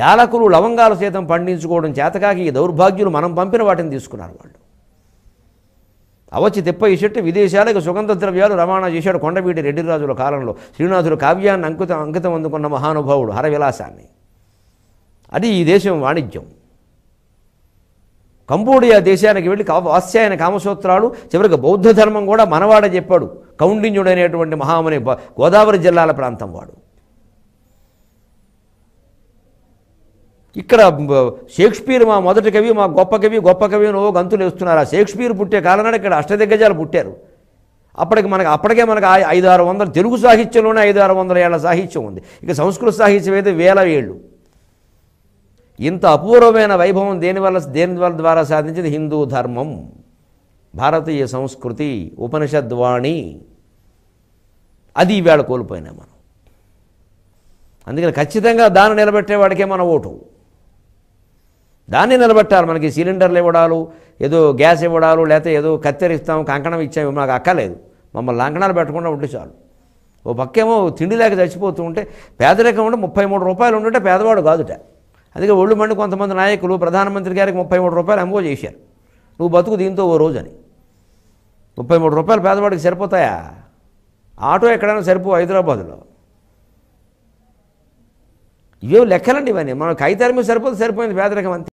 యాలకులు లవంగాలు సైతం పండించుకోవడం చేతకాకి ఈ దౌర్భాగ్యులు మనం పంపిన వాటిని తీసుకున్నారు వాళ్ళు అవచ్చి తిప్ప ఈ చెట్టు విదేశాలకు సుగంధ ద్రవ్యాలు రవాణా చేశాడు కొండవీటి రెడ్డిరాజుల కాలంలో శ్రీనాథుడు కావ్యాన్ని అంకితం అంకితం అందుకున్న మహానుభావుడు హరవిలాసాన్ని అది ఈ దేశం వాణిజ్యం కంబోడియా దేశానికి వెళ్ళి వాస్యాయన కామసూత్రాలు చివరికి బౌద్ధ ధర్మం కూడా మనవాడ చెప్పాడు అనేటువంటి మహామని గోదావరి జిల్లాల ప్రాంతం వాడు ఇక్కడ షేక్స్పియర్ మా మొదటి కవి మా గొప్ప కవి గొప్ప కవి నో గంతులు వేస్తున్నారు ఆ షేక్స్పియర్ పుట్టే కాలనాడు ఇక్కడ అష్టదిగ్గజాలు పుట్టారు అప్పటికి మనకు అప్పటికే మనకు ఐదు ఆరు వందల తెలుగు సాహిత్యంలోనే ఐదు ఆరు వందల ఏళ్ల సాహిత్యం ఉంది ఇక సంస్కృత సాహిత్యం అయితే వేల ఏళ్ళు ఇంత అపూర్వమైన వైభవం దేనివల్ల దేనివల్ల ద్వారా సాధించింది హిందూ ధర్మం భారతీయ సంస్కృతి ఉపనిషద్వాణి అది ఈవేళ కోల్పోయినా మనం అందుకని ఖచ్చితంగా దాన్ని నిలబెట్టేవాడికే మన ఓటు దాన్ని నిలబెట్టాలి మనకి సిలిండర్లు ఇవ్వడాలు ఏదో గ్యాస్ ఇవ్వడాలు లేకపోతే ఏదో కత్తెరిస్తాం కంకణం ఇచ్చాము మాకు అక్కలేదు మమ్మల్ని లంకణాలు పెట్టకుండా ఉంటే చాలు ఓ పక్కేమో తిండి లేక చచ్చిపోతూ ఉంటే పేదరికం ఉంటే ముప్పై మూడు రూపాయలు ఉండుంటే పేదవాడు కాదుట అందుకే ఒళ్ళు మండి కొంతమంది నాయకులు ప్రధానమంత్రి గారికి ముప్పై మూడు రూపాయలు అమ్మో చేశారు నువ్వు బతుకు దీంతో ఓ రోజు అని ముప్పై మూడు రూపాయలు పేదవాడికి సరిపోతాయా ఆటో ఎక్కడైనా సరిపో హైదరాబాదులో ఇవే లెక్కలండి ఇవన్నీ మనకు కాగితాల మీద సరిపోతే సరిపోయింది పేదరికం అంతే